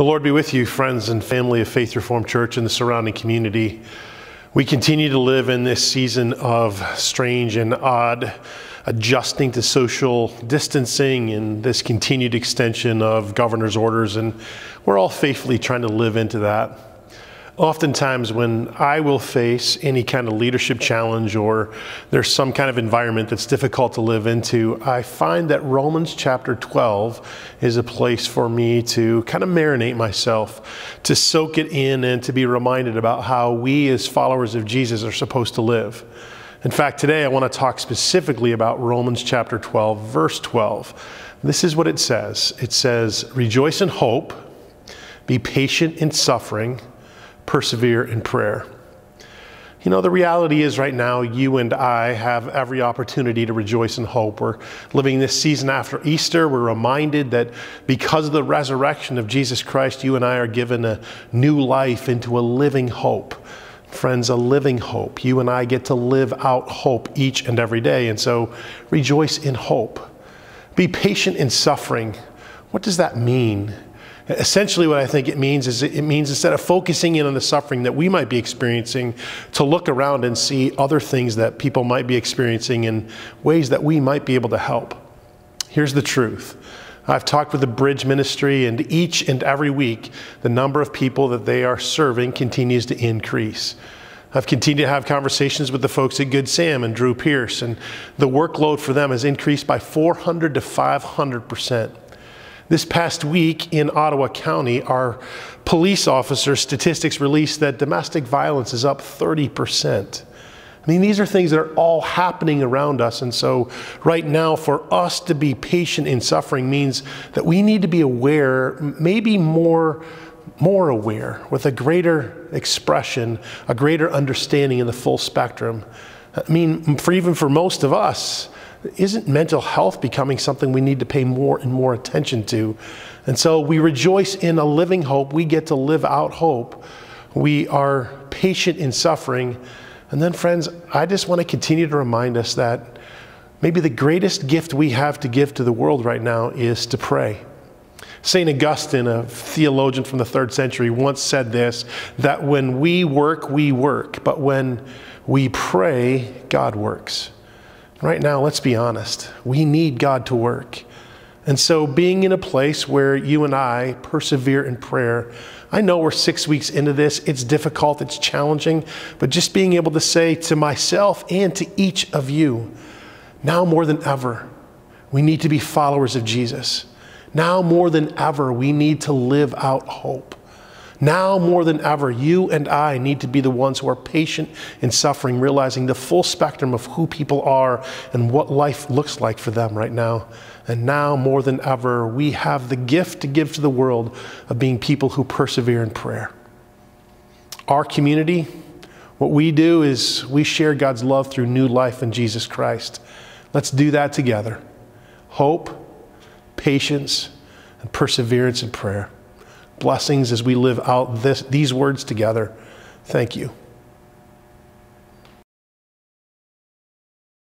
The Lord be with you, friends and family of Faith Reformed Church and the surrounding community. We continue to live in this season of strange and odd adjusting to social distancing and this continued extension of governor's orders, and we're all faithfully trying to live into that oftentimes when I will face any kind of leadership challenge or there's some kind of environment that's difficult to live into, I find that Romans chapter 12 is a place for me to kind of marinate myself, to soak it in, and to be reminded about how we as followers of Jesus are supposed to live. In fact, today I want to talk specifically about Romans chapter 12, verse 12. This is what it says it says, Rejoice in hope, be patient in suffering persevere in prayer. You know, the reality is right now, you and I have every opportunity to rejoice in hope. We're living this season after Easter. We're reminded that because of the resurrection of Jesus Christ, you and I are given a new life into a living hope. Friends, a living hope. You and I get to live out hope each and every day. And so rejoice in hope. Be patient in suffering. What does that mean? Essentially, what I think it means is it means instead of focusing in on the suffering that we might be experiencing, to look around and see other things that people might be experiencing in ways that we might be able to help. Here's the truth. I've talked with the Bridge Ministry, and each and every week, the number of people that they are serving continues to increase. I've continued to have conversations with the folks at Good Sam and Drew Pierce, and the workload for them has increased by 400 to 500 percent. This past week in Ottawa County, our police officer statistics released that domestic violence is up 30%. I mean, these are things that are all happening around us. And so, right now, for us to be patient in suffering means that we need to be aware, maybe more, more aware, with a greater expression, a greater understanding in the full spectrum. I mean, for even for most of us, isn't mental health becoming something we need to pay more and more attention to? And so we rejoice in a living hope. We get to live out hope. We are patient in suffering. And then, friends, I just want to continue to remind us that maybe the greatest gift we have to give to the world right now is to pray. St. Augustine, a theologian from the third century, once said this that when we work, we work, but when we pray, God works. Right now, let's be honest, we need God to work. And so, being in a place where you and I persevere in prayer, I know we're six weeks into this. It's difficult, it's challenging, but just being able to say to myself and to each of you, now more than ever, we need to be followers of Jesus. Now more than ever, we need to live out hope. Now more than ever, you and I need to be the ones who are patient in suffering, realizing the full spectrum of who people are and what life looks like for them right now. And now more than ever, we have the gift to give to the world of being people who persevere in prayer. Our community, what we do is we share God's love through new life in Jesus Christ. Let's do that together. Hope, patience, and perseverance in prayer blessings as we live out this, these words together. Thank you.